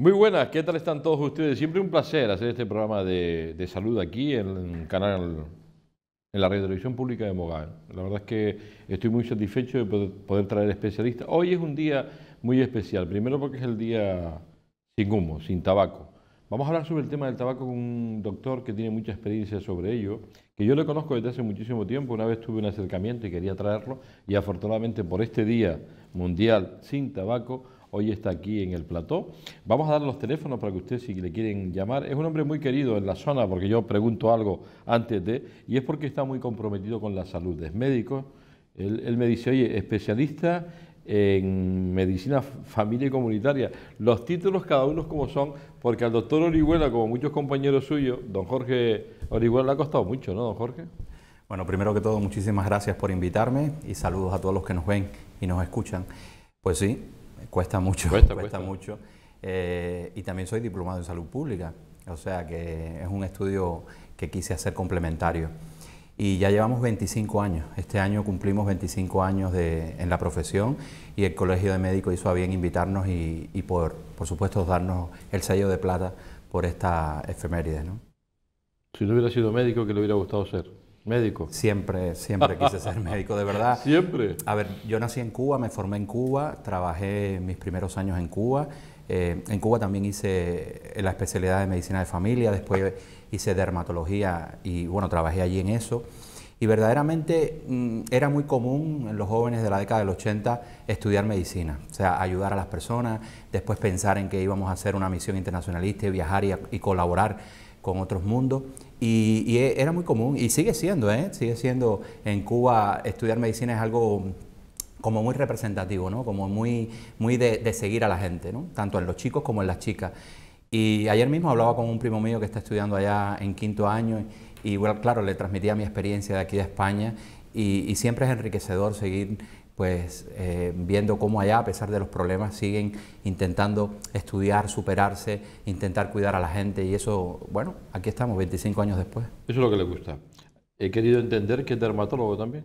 Muy buenas, ¿qué tal están todos ustedes? Siempre un placer hacer este programa de, salud aquí en el Canal en la Televisión pública de Mogán. La verdad es que estoy muy satisfecho de poder, poder, traer especialistas. Hoy es un día muy especial, primero porque es el día sin humo, sin tabaco. Vamos a hablar sobre el tema del tabaco con un doctor que tiene mucha experiencia sobre ello, que yo le conozco desde hace muchísimo tiempo, una vez tuve un acercamiento y quería traerlo, y afortunadamente por este Día Mundial sin Tabaco, hoy está aquí en el plató. Vamos a dar los teléfonos para que ustedes si le quieren llamar. Es un hombre muy querido en la zona porque yo pregunto algo antes de, y es porque está muy comprometido con la salud. Es médico, él, él me dice, oye, especialista en medicina familia y comunitaria. Los títulos cada uno como son, porque al doctor Orihuela, como muchos compañeros suyos, don Jorge Orihuela le ha costado mucho, ¿no, don Jorge? Bueno, primero que todo, muchísimas gracias por invitarme y saludos a todos los que nos ven y nos escuchan. Pues sí, Cuesta mucho, cuesta, mucho. Eh, y también soy diplomado en salud pública, o sea que es un estudio que quise hacer complementario. Y ya llevamos 25 años, este año cumplimos 25 años en la profesión y el Colegio de Médicos hizo a bien invitarnos y, por, supuesto darnos el sello de plata por esta efeméride. Si no hubiera sido médico, ¿qué le hubiera gustado ser? Médico. Siempre, siempre quise ser médico, de verdad. Siempre. A ver, yo nací en Cuba, me formé en Cuba, trabajé mis primeros años en Cuba. Eh, en Cuba también hice eh, la especialidad de medicina de familia, después hice dermatología y bueno, trabajé allí en eso. Y verdaderamente mm, era muy común en los jóvenes de la década del 80 estudiar medicina, o sea, ayudar a las personas, después pensar en que íbamos a hacer una misión internacionalista y viajar y colaborar con otros mundos. Y, e, era muy común, y sigue siendo, ¿eh? sigue siendo en Cuba estudiar medicina es algo como muy representativo, ¿no? como muy, muy de, seguir a la gente, ¿no? tanto en los chicos como en las chicas. Y ayer mismo hablaba con un primo mío que está estudiando allá en quinto año y, bueno, claro, le transmitía mi experiencia de aquí de España y, y siempre es enriquecedor seguir pues eh, viendo cómo allá, a pesar de los problemas, siguen intentando estudiar, superarse, intentar cuidar a la gente y eso, bueno, aquí estamos 25 años después. Eso es lo que le gusta. He querido entender que es dermatólogo también.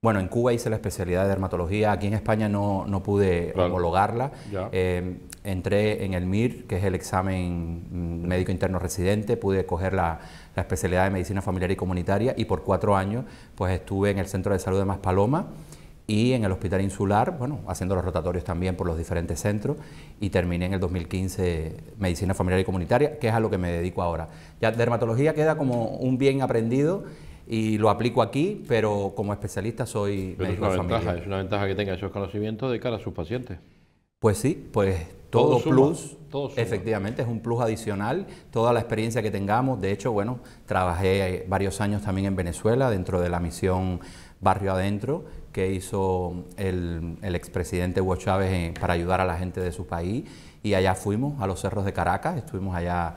Bueno, en Cuba hice la especialidad de dermatología, aquí en España no, no pude homologarla. Eh, entré en el MIR, que es el examen mm, médico interno residente, pude coger la, la, especialidad de medicina familiar y comunitaria y por cuatro años pues estuve en el Centro de Salud de Maspaloma y en el Hospital Insular, bueno, haciendo los rotatorios también por los diferentes centros y terminé en el 2015 Medicina Familiar y Comunitaria, que es a lo que me dedico ahora. Ya dermatología queda como un bien aprendido y lo aplico aquí, pero como especialista soy médico es una ventaja, Es una ventaja que tenga esos conocimientos de cara a sus pacientes. Pues sí, pues todo, plus, efectivamente, es un plus adicional, toda la experiencia que tengamos. De hecho, bueno, trabajé varios años también en Venezuela dentro de la misión Barrio Adentro, que hizo el, expresidente Hugo Chávez para ayudar a la gente de su país. Y allá fuimos a los cerros de Caracas, estuvimos allá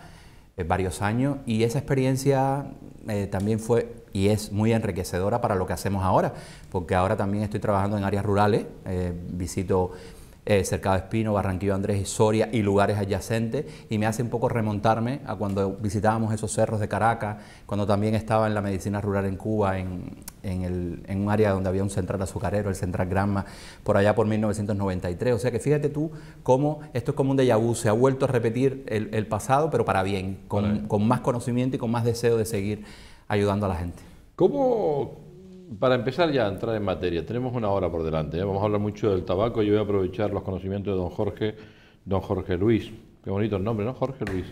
eh, varios años y esa experiencia eh, también fue y es muy enriquecedora para lo que hacemos ahora, porque ahora también estoy trabajando en áreas rurales, eh, visito eh, Cercado Espino, Barranquillo Andrés y Soria y lugares adyacentes y me hace un poco remontarme a cuando visitábamos esos cerros de Caracas, cuando también estaba en la medicina rural en Cuba, en, un área donde había un central azucarero, el central Granma, por allá por 1993. O sea que fíjate tú cómo esto es como un déjà vu, se ha vuelto a repetir el, pasado, pero para bien, con, con más conocimiento y con más deseo de seguir ayudando a la gente. ¿Cómo, para empezar ya a entrar en materia, tenemos una hora por delante. ¿eh? Vamos a hablar mucho del tabaco. Yo voy a aprovechar los conocimientos de don Jorge, don Jorge Luis. Qué bonito el nombre, ¿no? Jorge Luis.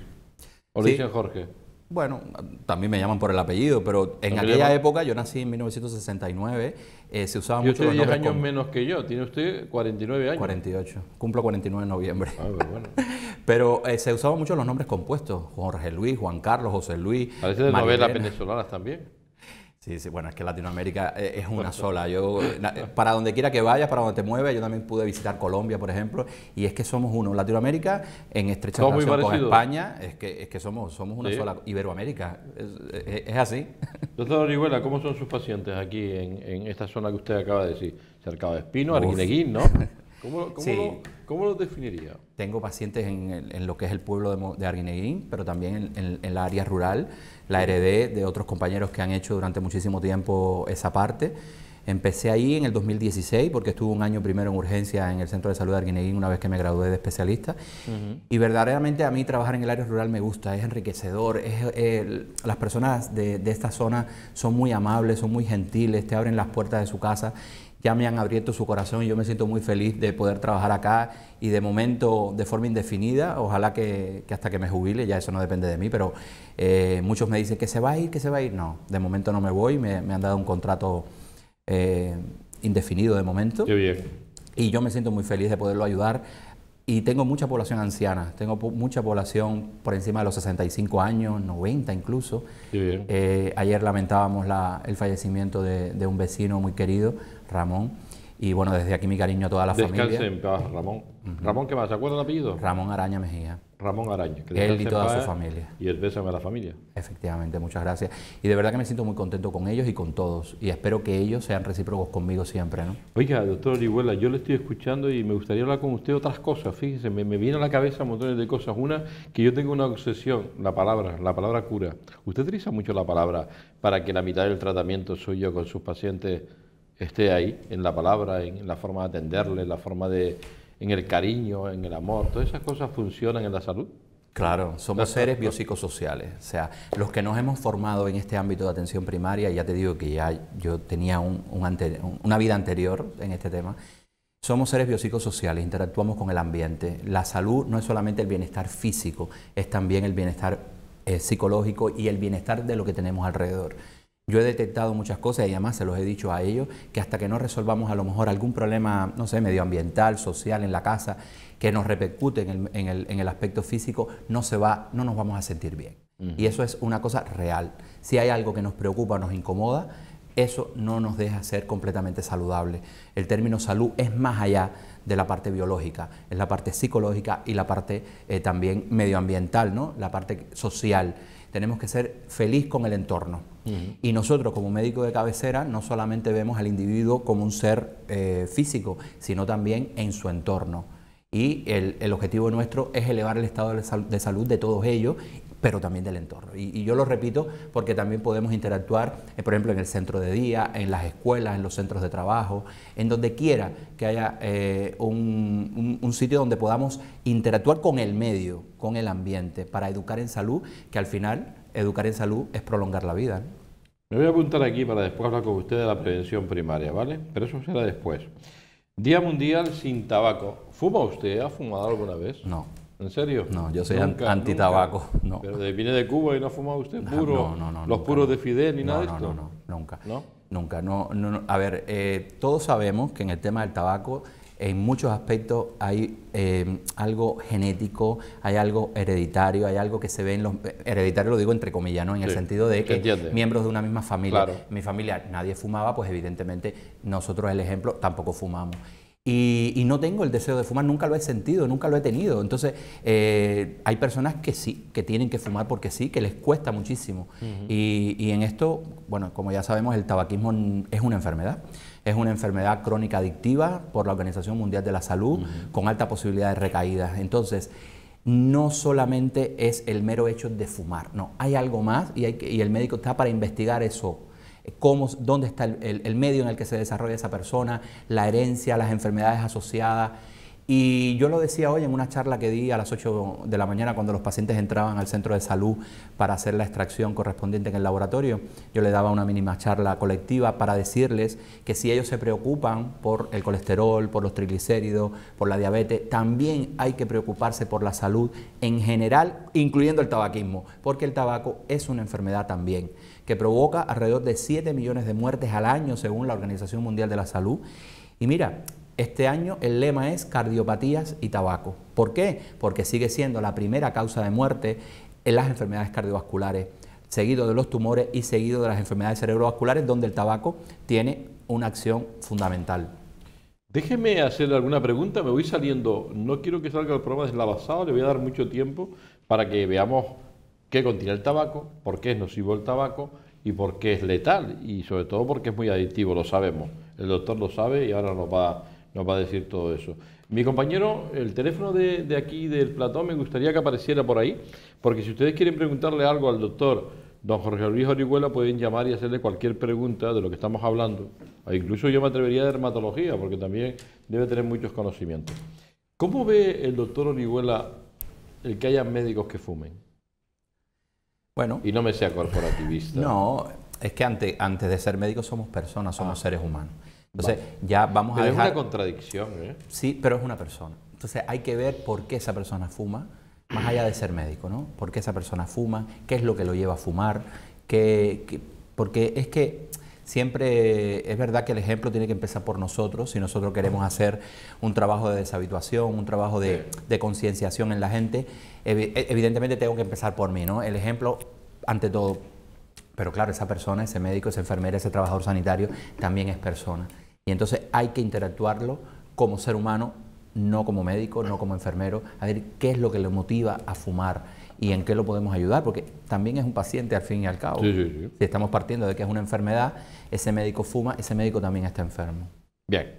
¿O Jorge? Bueno, también me llaman por el apellido, pero en aquella época, yo nací en 1969, eh, se usaba mucho los 10 años menos que yo, tiene usted 49 años. 48, cumplo 49 en noviembre. Ah, pero pero eh, se usaban mucho los nombres compuestos, Jorge Luis, Juan Carlos, José Luis. Parece de novelas venezolanas también. Sí, bueno, es que Latinoamérica eh, es una sola. Yo, eh, eh, para donde quiera que vayas, para donde te mueves, yo también pude visitar Colombia, por ejemplo, y es que somos uno. Latinoamérica, en estrecha relación con España, es que, es que somos, somos una sola. Iberoamérica, es, así. Doctor Orihuela, ¿cómo son sus pacientes aquí en, en, esta zona que usted acaba de decir? Cercado de Espino, Arguineguín, ¿no? ¿Cómo, lo, definiría? Tengo pacientes en, lo que es el pueblo de, de Arguineguín, pero también en, el la área rural. La heredé de otros compañeros que han hecho durante muchísimo tiempo esa parte. Empecé ahí en el 2016 porque estuve un año primero en urgencia en el Centro de Salud de Arguineguín una vez que me gradué de especialista. Y verdaderamente a mí trabajar en el área rural me gusta, es enriquecedor. Es, las personas de, de, esta zona son muy amables, son muy gentiles, te abren las puertas de su casa ya me han abierto su corazón y yo me siento muy feliz de poder trabajar acá y de momento de forma indefinida, ojalá que, hasta que me jubile, ya eso no depende de mí, pero eh, muchos me dicen que se va a ir, que se va a ir, no, de momento no me voy, me, han dado un contrato eh, indefinido de momento. Y yo me siento muy feliz de poderlo ayudar y tengo mucha población anciana, tengo mucha población por encima de los 65 años, 90 incluso. Eh, ayer lamentábamos el fallecimiento de, de, un vecino muy querido Ramón. Y bueno, desde aquí mi cariño a toda la familia. Descanse Ramón. Ramón, ¿qué más? ¿Se acuerda el apellido? Ramón Araña Mejía. Ramón Araña. Que Él y toda su familia. Y el bésame a la familia. Efectivamente, muchas gracias. Y de verdad que me siento muy contento con ellos y con todos. Y espero que ellos sean recíprocos conmigo siempre, ¿no? Oiga, doctor Orihuela, yo le estoy escuchando y me gustaría hablar con usted otras cosas. Fíjese, me, me viene a la cabeza montones de cosas. Una, que yo tengo una obsesión, la palabra, la palabra cura. Usted utiliza mucho la palabra para que la mitad del tratamiento suyo con sus pacientes esté ahí, en la palabra, en la forma de atenderle, en la forma en el cariño, en el amor, todas esas cosas funcionan en la salud. Claro, somos seres biopsicosociales. O sea, los que nos hemos formado en este ámbito de atención primaria, ya te digo que ya yo tenía una vida anterior en este tema, somos seres biopsicosociales, interactuamos con el ambiente. La salud no es solamente el bienestar físico, es también el bienestar eh, psicológico y el bienestar de lo que tenemos alrededor. Yo he detectado muchas cosas y además se los he dicho a ellos que hasta que no resolvamos a lo mejor algún problema, no sé, medioambiental, social en la casa, que nos repercute en el, en el, en el aspecto físico, no, se va, no nos vamos a sentir bien. Y eso es una cosa real. Si hay algo que nos preocupa, nos incomoda, eso no nos deja ser completamente saludables. El término salud es más allá de la parte biológica, es la parte psicológica y la parte eh, también medioambiental, ¿no? la parte social tenemos que ser feliz con el entorno. Y nosotros como médico de cabecera no solamente vemos al individuo como un ser eh, físico, sino también en su entorno. Y el, objetivo nuestro es elevar el estado de salud de todos ellos pero también del entorno. Y, yo lo repito porque también podemos interactuar, eh, por ejemplo, en el centro de día, en las escuelas, en los centros de trabajo, en donde quiera que haya eh, un, sitio donde podamos interactuar con el medio, con el ambiente, para educar en salud, que al final educar en salud es prolongar la vida. Me voy a apuntar aquí para después hablar con usted de la prevención primaria, ¿vale? Pero eso será después. Día Mundial sin tabaco. ¿Fuma usted? ¿Ha fumado alguna vez? No. ¿En serio? No, yo soy anti-tabaco. Pero viene de Cuba y no ha fumado usted puro, no, no, no, los puros de Fidel ni nada de esto. No, no, nunca. ¿No? Nunca. No, no, A ver, eh, todos sabemos que en el tema del tabaco en muchos aspectos hay eh, algo genético, hay algo hereditario, hay algo que se ve en los... Eh, hereditario lo digo entre comillas, ¿no? En el sentido de que miembros de una misma familia. Mi familia, nadie fumaba, pues evidentemente nosotros el ejemplo tampoco fumamos. Y, no tengo el deseo de fumar, nunca lo he sentido, nunca lo he tenido. Entonces, eh, hay personas que sí, que tienen que fumar porque sí, que les cuesta muchísimo. y, en esto, bueno, como ya sabemos, el tabaquismo es una enfermedad. Es una enfermedad crónica adictiva por la Organización Mundial de la Salud, con alta posibilidad de recaídas. Entonces, no solamente es el mero hecho de fumar, no, hay algo más y el médico está para investigar eso cómo, dónde está el, medio en el que se desarrolla esa persona, la herencia, las enfermedades asociadas. Y yo lo decía hoy en una charla que di a las 8 de la mañana cuando los pacientes entraban al centro de salud para hacer la extracción correspondiente en el laboratorio. Yo le daba una mínima charla colectiva para decirles que si ellos se preocupan por el colesterol, por los triglicéridos, por la diabetes, también hay que preocuparse por la salud en general, incluyendo el tabaquismo, porque el tabaco es una enfermedad también que provoca alrededor de 7 millones de muertes al año según la Organización Mundial de la Salud. Y mira, este año el lema es cardiopatías y tabaco. ¿Por qué? Porque sigue siendo la primera causa de muerte en las enfermedades cardiovasculares, seguido de los tumores y seguido de las enfermedades cerebrovasculares, donde el tabaco tiene una acción fundamental. Déjeme hacerle alguna pregunta, me voy saliendo. No quiero que salga el programa deslavazado, le voy a dar mucho tiempo para que veamos qué contiene el tabaco, por qué es nocivo el tabaco y por qué es letal y sobre todo porque es muy adictivo, lo sabemos. El doctor lo sabe y ahora nos va, a decir todo eso. Mi compañero, el teléfono de, aquí del platón me gustaría que apareciera por ahí, porque si ustedes quieren preguntarle algo al doctor don Jorge Luis Orihuela, pueden llamar y hacerle cualquier pregunta de lo que estamos hablando. incluso yo me atrevería a dermatología, porque también debe tener muchos conocimientos. ¿Cómo ve el doctor Orihuela el que haya médicos que fumen? Bueno. Y no me sea corporativista. No, es que antes, antes de ser médico somos personas, somos ah. seres humanos. Entonces, ya vamos a dejar... Es una contradicción, ¿eh? Sí, pero es una persona. Entonces, hay que ver por qué esa persona fuma, más allá de ser médico, ¿no? ¿Por qué esa persona fuma? ¿Qué es lo que lo lleva a fumar? Porque es que Siempre es verdad que el ejemplo tiene que empezar por nosotros, si nosotros queremos hacer un trabajo de deshabituación, un trabajo de, concienciación en la gente, e-, evidentemente tengo que empezar por mí, ¿no? El ejemplo, ante todo, pero claro, esa persona, ese médico, esa enfermera, ese trabajador sanitario, también es persona. Y entonces hay que interactuarlo como ser humano, no como médico, no como enfermero, a ver qué es lo que le motiva a fumar y en qué lo podemos ayudar, porque también es un paciente al fin y al cabo. Si estamos partiendo de que es una enfermedad, ese médico fuma, ese médico también está enfermo. Bien.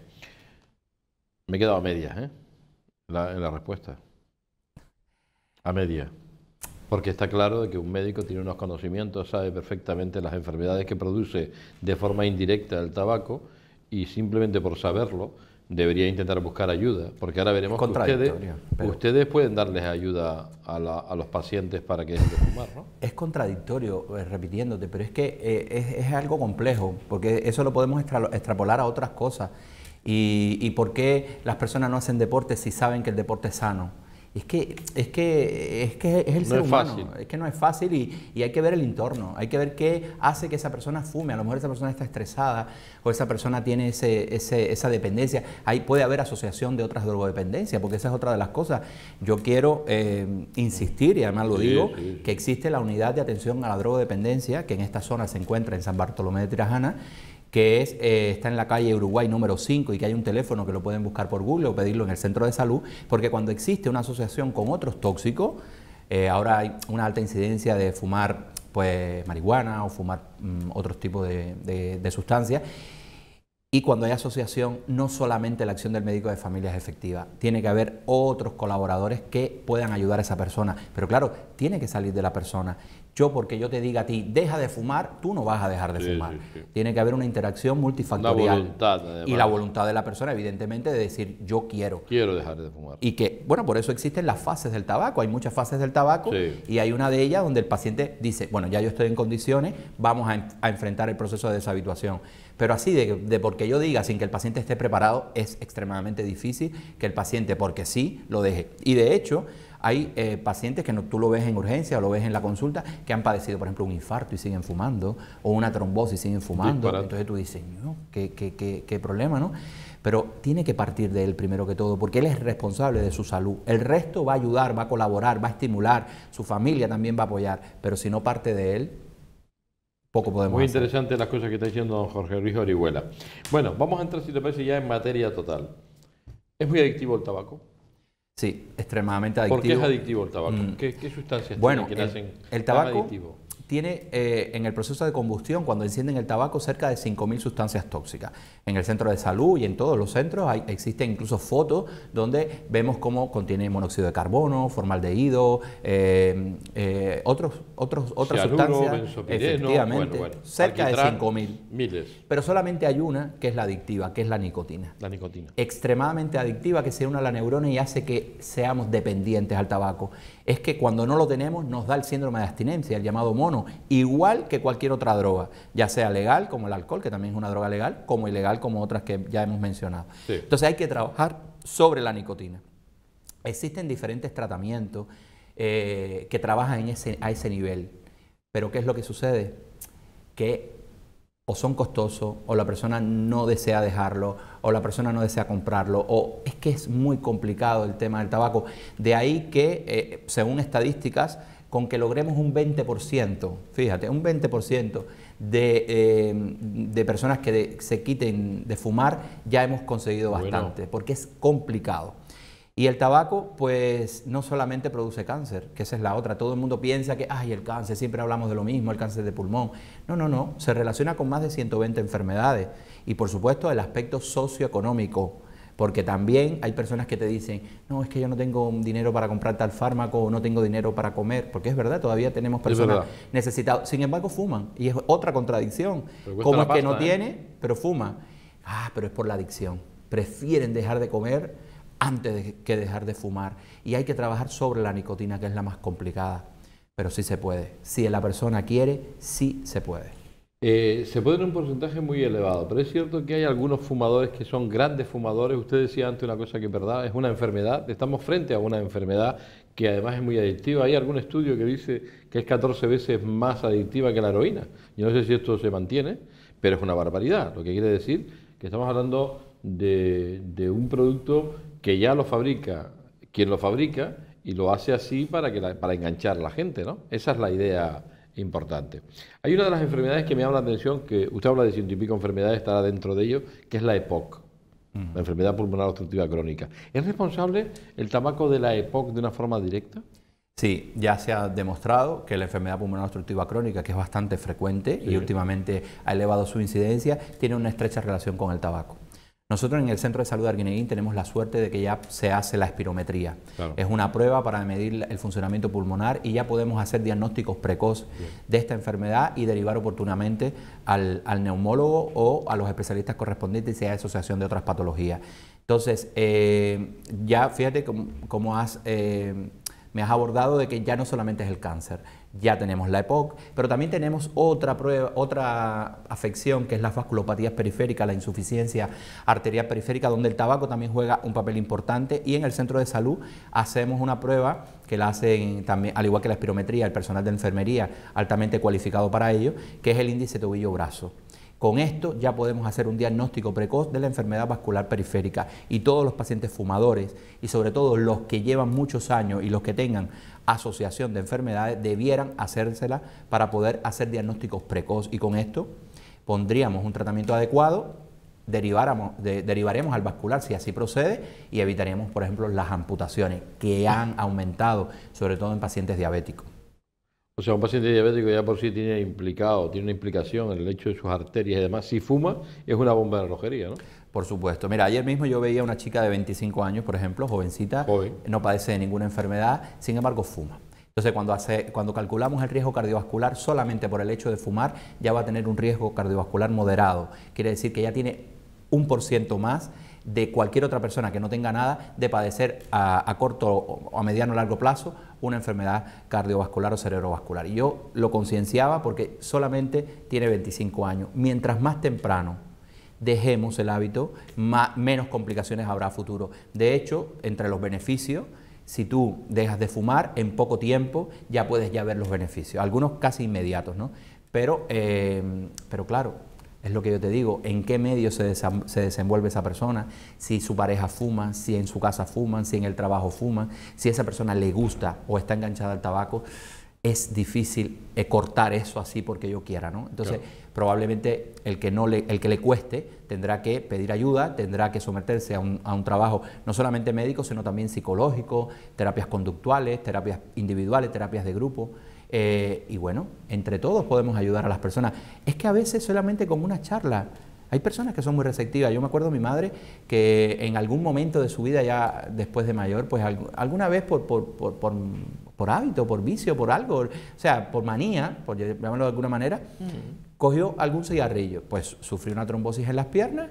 Me he quedado a medias, ¿eh? La, en la respuesta. A media Porque está claro de que un médico tiene unos conocimientos, sabe perfectamente las enfermedades que produce de forma indirecta el tabaco y simplemente por saberlo debería intentar buscar ayuda, porque ahora veremos ustedes, ustedes pueden darles ayuda a, los pacientes para que dejen de ¿no? Es contradictorio, eh, repitiéndote, pero es que eh, es, algo complejo, porque eso lo podemos extrapolar a otras cosas. Y, y por qué las personas no hacen deporte si saben que el deporte es sano? Es que es, que, es, que es el ser es humano, es que no es fácil y, hay que ver el entorno, hay que ver qué hace que esa persona fume, a lo mejor esa persona está estresada o esa persona tiene ese, ese, esa dependencia, ahí puede haber asociación de otras drogodependencias, porque esa es otra de las cosas. Yo quiero eh, insistir, y además lo digo, que existe la unidad de atención a la drogodependencia que en esta zona se encuentra en San Bartolomé de Tirajana que es, eh, está en la calle Uruguay número 5 y que hay un teléfono que lo pueden buscar por Google o pedirlo en el centro de salud, porque cuando existe una asociación con otros tóxicos, eh, ahora hay una alta incidencia de fumar pues, marihuana o fumar otro mm, otros tipos de, de sustancias. Y cuando hay asociación, no solamente la acción del médico de familia es efectiva, tiene que haber otros colaboradores que puedan ayudar a esa persona. Pero claro, tiene que salir de la persona, yo, porque yo te diga a ti, deja de fumar, tú no vas a dejar de fumar. Tiene que haber una interacción multifactorial. Y la voluntad de la persona, evidentemente, de decir, yo quiero. Quiero dejar de fumar. Y que, bueno, por eso existen las fases del tabaco. Hay muchas fases del tabaco y hay una de ellas donde el paciente dice, bueno, ya yo estoy en condiciones, vamos a, enfrentar el proceso de deshabituación. Pero así, de, de, porque yo diga, sin que el paciente esté preparado, es extremadamente difícil que el paciente, porque sí, lo deje. Y de hecho, hay eh, pacientes que no, tú lo ves en urgencia o lo ves en la consulta que han padecido, por ejemplo, un infarto y siguen fumando, o una trombosis y siguen fumando. Entonces tú dices, no, qué, problema, ¿no? Pero tiene que partir de él primero que todo, porque él es responsable de su salud. El resto va a ayudar, va a colaborar, va a estimular, su familia también va a apoyar, pero si no parte de él, poco podemos Muy interesante las cosas que está diciendo don Jorge Luis Orihuela. Bueno, vamos a entrar, si te parece, ya en materia total. ¿Es muy adictivo el tabaco? Sí, extremadamente adictivo. ¿Por qué es adictivo el tabaco? Mm. ¿Qué, sustancias bueno, que el, hacen el tabaco, adictivo? tiene eh, en el proceso de combustión, cuando encienden el tabaco, cerca de 5.000 sustancias tóxicas. En el centro de salud y en todos los centros existen incluso fotos donde vemos cómo contiene monóxido de carbono, formaldehído, eh, eh, otros, otros, otras sustancias. Efectivamente, cerca de 5.000. Pero solamente hay una que es la adictiva, que es la nicotina. La nicotina. Extremadamente adictiva, que se une a la neurona y hace que seamos dependientes al tabaco. Es que cuando no lo tenemos nos da el síndrome de abstinencia, el llamado mono igual que cualquier otra droga, ya sea legal como el alcohol, que también es una droga legal, como ilegal como otras que ya hemos mencionado. Entonces hay que trabajar sobre la nicotina. Existen diferentes tratamientos eh, que trabajan a ese nivel, pero ¿qué es lo que sucede? Que o son costosos, o la persona no desea dejarlo, o la persona no desea comprarlo, o es que es muy complicado el tema del tabaco. De ahí que, eh, según estadísticas, con que logremos un 20%, fíjate, un 20% de, em, de personas que se quiten de fumar, ya hemos conseguido bastante, porque es complicado. Y el tabaco, pues no solamente produce cáncer, que esa es la otra. Todo el mundo piensa que, ay, el cáncer, siempre hablamos de lo mismo, el cáncer de pulmón. No, no, no, se relaciona con más de 120 enfermedades. Y por supuesto el aspecto socioeconómico, porque también hay personas que te dicen, no, es que yo no tengo dinero para comprar tal fármaco o no tengo dinero para comer, porque es verdad, todavía tenemos personas necesitadas. Sin embargo, fuman y es otra contradicción. Como es que no ¿eh? tiene, pero fuma. Ah, pero es por la adicción. Prefieren dejar de comer antes que dejar de fumar. Y hay que trabajar sobre la nicotina, que es la más complicada. Pero sí se puede. Si la persona quiere, sí se puede. Eh, se puede tener un porcentaje muy elevado, pero es cierto que hay algunos fumadores que son grandes fumadores. Usted decía antes una cosa que es verdad, es una enfermedad. Estamos frente a una enfermedad que además es muy adictiva. Hay algún estudio que dice que es 14 veces más adictiva que la heroína. Yo no sé si esto se mantiene, pero es una barbaridad. Lo que quiere decir que estamos hablando de, un producto que ya lo fabrica quien lo fabrica y lo hace así para, para enganchar a la gente, ¿no? Esa es la idea importante. Hay una de las enfermedades que me llama la atención, que usted habla de ciento y pico enfermedades, estará dentro de ello, que es la EPOC, mm. la enfermedad pulmonar obstructiva crónica. ¿Es responsable el tabaco de la EPOC de una forma directa? Sí, ya se ha demostrado que la enfermedad pulmonar obstructiva crónica, que es bastante frecuente y últimamente ha elevado su incidencia, tiene una estrecha relación con el tabaco. Nosotros en el Centro de Salud de Arguineguín tenemos la suerte de que ya se hace la espirometría. Es una prueba para medir el funcionamiento pulmonar y ya podemos hacer diagnósticos precoz de esta enfermedad y derivar oportunamente al, neumólogo o a los especialistas correspondientes y a asociación de otras patologías. Entonces, eh, ya fíjate cómo, has, eh, me has abordado de que ya no solamente es el cáncer, ya tenemos la EPOC, pero también tenemos otra, otra afección que es la vasculopatía periférica, la insuficiencia arterial periférica, donde el tabaco también juega un papel importante y en el centro de salud hacemos una prueba que la hacen también, al igual que la espirometría, el personal de enfermería altamente cualificado para ello, que es el índice tobillo-brazo. Con esto ya podemos hacer un diagnóstico precoz de la enfermedad vascular periférica y todos los pacientes fumadores y sobre todo los que llevan muchos años y los que tengan asociación de enfermedades debieran hacérsela para poder hacer diagnósticos precoz y con esto pondríamos un tratamiento adecuado deriváramos, derivaremos al vascular si así procede y evitaríamos, por ejemplo, las amputaciones que han aumentado, sobre todo en pacientes diabéticos. O sea, un paciente diabético ya por sí tiene implicado, tiene una implicación en el hecho de sus arterias y demás. Si fuma, es una bomba de relojería, ¿no? Por supuesto. Mira, ayer mismo yo veía a una chica de 25 años, por ejemplo, jovencita, no padece de ninguna enfermedad, sin embargo fuma. Entonces, cuando, hace, cuando calculamos el riesgo cardiovascular, solamente por el hecho de fumar, ya va a tener un riesgo cardiovascular moderado. Quiere decir que ya tiene un por ciento más de cualquier otra persona que no tenga nada de padecer a, corto o a mediano o largo plazo una enfermedad cardiovascular o cerebrovascular. Y yo lo concienciaba porque solamente tiene 25 años. Mientras más temprano dejemos el hábito, menos complicaciones habrá a futuro. De hecho, entre los beneficios, si tú dejas de fumar, en poco tiempo ya puedes ya ver los beneficios, algunos casi inmediatos, ¿no? Pero, eh, pero claro, es lo que yo te digo, en qué medio se, desenvuelve esa persona, si su pareja fuma, si en su casa fuman, si en el trabajo fuman, si esa persona le gusta o está enganchada al tabaco, es difícil eh, cortar eso así porque yo quiera, ¿no? Entonces, probablemente el que, no le, el que le cueste tendrá que pedir ayuda, tendrá que someterse a un trabajo no solamente médico, sino también psicológico, terapias conductuales, terapias individuales, terapias de grupo. Eh, y bueno, entre todos podemos ayudar a las personas. Es que a veces solamente con una charla, hay personas que son muy receptivas. Yo me acuerdo de mi madre que en algún momento de su vida, ya después de mayor, pues alguna vez por, por, por, hábito, por vicio, por algo, o sea, por manía, por llamarlo de alguna manera, mm. cogió algún cigarrillo. Pues sufrió una trombosis en las piernas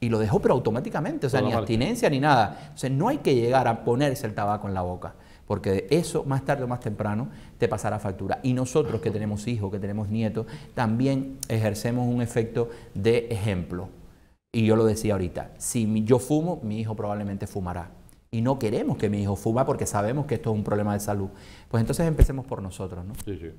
y lo dejó, pero automáticamente, o sea, ni abstinencia ni nada. O sea, no hay que llegar a ponerse el tabaco en la boca porque de eso más tarde o más temprano te pasará factura. Y nosotros que tenemos hijos, que tenemos nietos, también ejercemos un efecto de ejemplo. Y yo lo decía ahorita, si yo fumo, mi hijo probablemente fumará. Y no queremos que mi hijo fuma porque sabemos que esto es un problema de salud. Pues entonces empecemos por nosotros, ¿no? Sí, sí.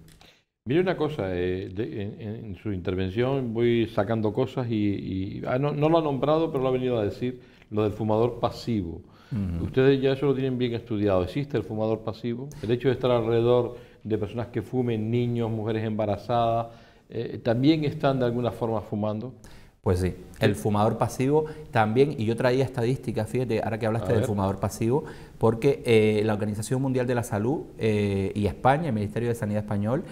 Mire una cosa, eh, en, su intervención voy sacando cosas y, ah, no, lo ha nombrado, pero lo ha venido a decir, lo del fumador pasivo. Ustedes ya eso lo tienen bien estudiado. ¿Existe el fumador pasivo? El hecho de estar alrededor de personas que fumen, niños, mujeres embarazadas, eh, ¿también están de alguna forma fumando? Pues sí, el fumador pasivo también, y yo traía estadísticas, fíjate, ahora que hablaste del fumador pasivo, porque eh, la Organización Mundial de la Salud eh, y España, el Ministerio de Sanidad Español,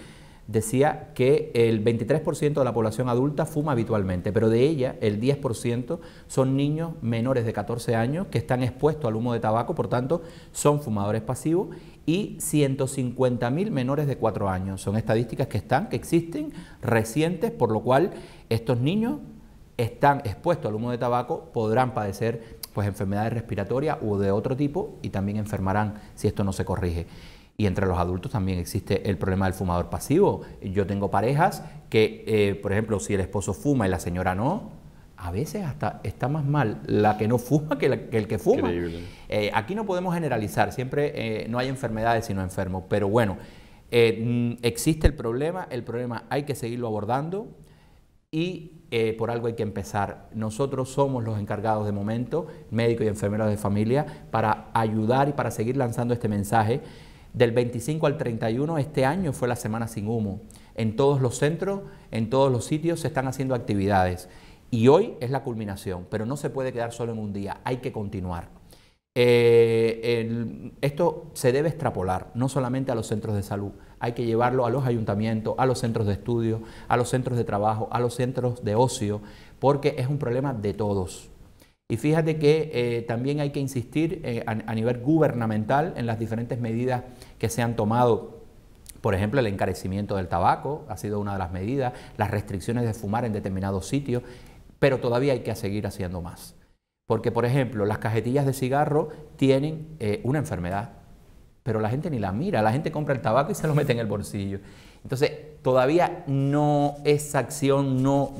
decía que el 23% de la población adulta fuma habitualmente, pero de ella el 10% son niños menores de 14 años que están expuestos al humo de tabaco, por tanto son fumadores pasivos y 150.000 menores de 4 años. Son estadísticas que están, que existen, recientes, por lo cual estos niños están expuestos al humo de tabaco, podrán padecer pues enfermedades respiratorias o de otro tipo y también enfermarán si esto no se corrige. Y entre los adultos también existe el problema del fumador pasivo. Yo tengo parejas que, eh, por ejemplo, si el esposo fuma y la señora no, a veces hasta está más mal la que no fuma que, el que fuma. Eh, aquí no podemos generalizar, siempre eh, no hay enfermedades sino enfermos, pero bueno, mm, existe el problema, el problema hay que seguirlo abordando y por algo hay que empezar. Nosotros somos los encargados de momento, médicos y enfermeros de familia, para ayudar y para seguir lanzando este mensaje del 25 al 31 este año fue la semana sin humo. En todos los centros, en todos los sitios se están haciendo actividades. Y hoy es la culminación, pero no se puede quedar solo en un día, hay que continuar. Eh, esto se debe extrapolar, no solamente a los centros de salud, hay que llevarlo a los ayuntamientos, a los centros de estudio, a los centros de trabajo, a los centros de ocio, porque es un problema de todos. Y fíjate que eh, también hay que insistir eh, a, nivel gubernamental en las diferentes medidas que se han tomado. Por ejemplo, el encarecimiento del tabaco ha sido una de las medidas, las restricciones de fumar en determinados sitios, pero todavía hay que seguir haciendo más. Porque, por ejemplo, las cajetillas de cigarro tienen eh, una enfermedad, pero la gente ni la mira, la gente compra el tabaco y se lo mete en el bolsillo. Entonces, todavía no esa acción no,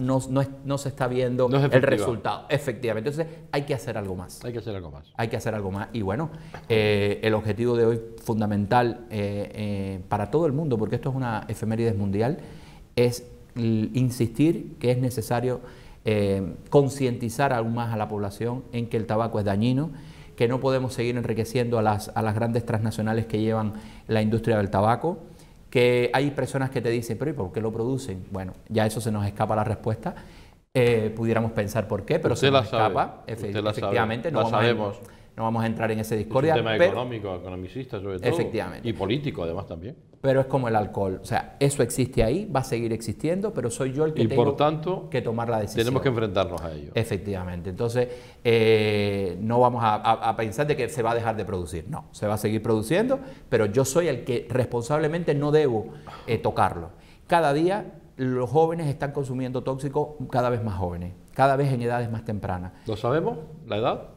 se está viendo el resultado. Efectivamente. Entonces, hay que hacer algo más. Hay que hacer algo más. Hay que hacer algo más. Y bueno, eh, el objetivo de hoy fundamental eh, eh, para todo el mundo, porque esto es una efemérides mundial, es insistir que es necesario concientizar aún más a la población en que el tabaco es dañino que no podemos seguir enriqueciendo a las, a las grandes transnacionales que llevan la industria del tabaco, que hay personas que te dicen, pero ¿y por qué lo producen? Bueno, ya eso se nos escapa la respuesta. Eh, pudiéramos pensar por qué, pero se nos escapa. efectivamente, no sabemos no vamos a entrar en ese discordia. Es un tema económico, economicista sobre todo. Efectivamente. Y político además también. Pero es como el alcohol, o sea, eso existe ahí, va a seguir existiendo, pero soy yo el que tengo que tomar la decisión. Tenemos que enfrentarnos a ello. Efectivamente, entonces eh, no vamos a, pensar de que se va a dejar de producir, no, se va a seguir produciendo, pero yo soy el que responsablemente no debo eh, tocarlo. Cada día los jóvenes están consumiendo tóxicos cada vez más jóvenes, cada vez en edades más tempranas. ¿Lo sabemos? ¿La edad?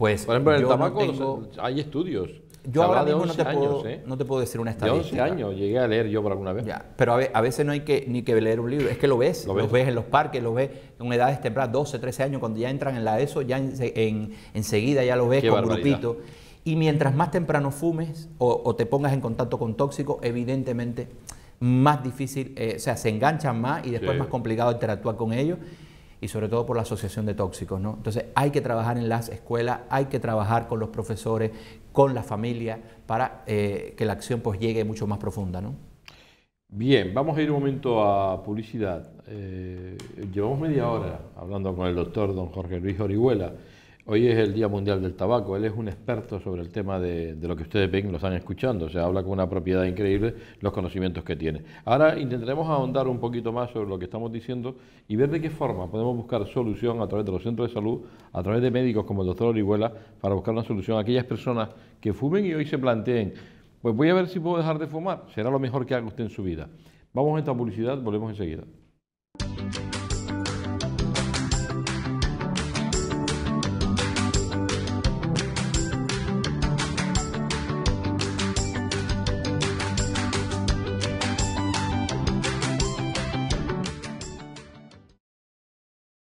Pues, Por ejemplo, en el tabaco hay estudios. Yo ahora mismo no te, años, puedo, ¿eh? no te, puedo, decir una estadística. De años llegué a leer yo por alguna vez. pero a, veces no hay que ni que leer un libro, es que lo ves, lo, ves. en los parques, lo ves en edades tempranas, 12, 13 años, cuando ya entran en la ESO, ya enseguida en, ya lo ves con grupito. Y mientras más temprano fumes o, te pongas en contacto con tóxicos, evidentemente más difícil, eh, o sea, se enganchan más y después más complicado interactuar con ellos y sobre todo por la asociación de tóxicos. Entonces hay que trabajar en las escuelas, hay que trabajar con los profesores, con la familia, para eh, que la acción pues, llegue mucho más profunda. ¿no? Bien, vamos a ir un momento a publicidad. Eh, llevamos media hora hablando con el doctor don Jorge Luis Orihuela. Hoy es el Día Mundial del Tabaco. Él es un experto sobre el tema de, lo que ustedes ven, lo están escuchando. O sea, habla con una propiedad increíble los conocimientos que tiene. Ahora intentaremos ahondar un poquito más sobre lo que estamos diciendo y ver de qué forma podemos buscar solución a través de los centros de salud, a través de médicos como el doctor Orihuela, para buscar una solución a aquellas personas que fumen y hoy se planteen, pues voy a ver si puedo dejar de fumar. Será lo mejor que haga usted en su vida. Vamos a esta publicidad, volvemos enseguida.